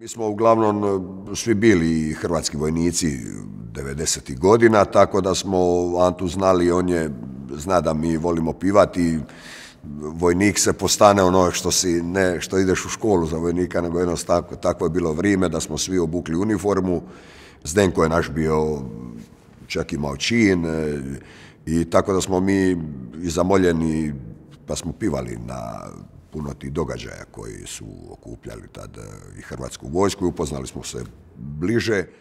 Mi smo uglavnom e, svi bili hrvatski vojnici 90. godina, tako da smo Antu znali, on je, zna da mi volimo pivati, vojnik se postane ono što si, ne što ideš u školu za vojnika, nego jednostavno tako, je bilo vrijeme da smo svi obukli uniformu. Zdenko je naš bio čak imao čin e, i tako da smo mi i zamoljeni pa smo pivali na puno tih događaja koji su okupljali tad eh, i Hrvatsku vojsku i upoznali smo se bliže.